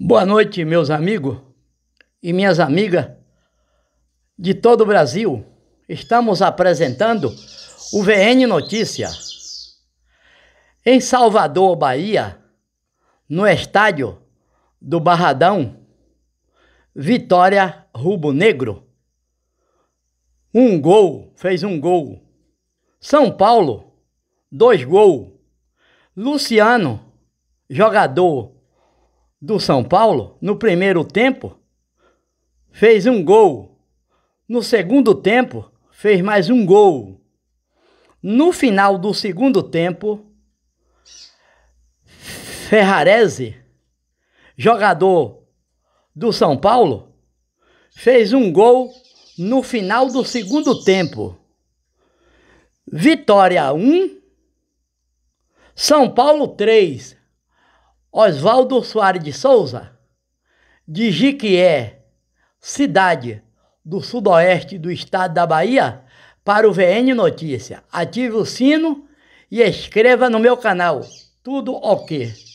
Boa noite, meus amigos e minhas amigas de todo o Brasil. Estamos apresentando o VN Notícia. Em Salvador, Bahia, no estádio do Barradão, Vitória Rubo Negro. Um gol, fez um gol. São Paulo, dois gols. Luciano, jogador do São Paulo, no primeiro tempo, fez um gol. No segundo tempo, fez mais um gol. No final do segundo tempo, Ferrarese, jogador do São Paulo, fez um gol no final do segundo tempo. Vitória 1, São Paulo 3. Oswaldo Soares de Souza, de Jiquié, cidade do sudoeste do estado da Bahia, para o VN Notícia. Ative o sino e inscreva no meu canal. Tudo ok.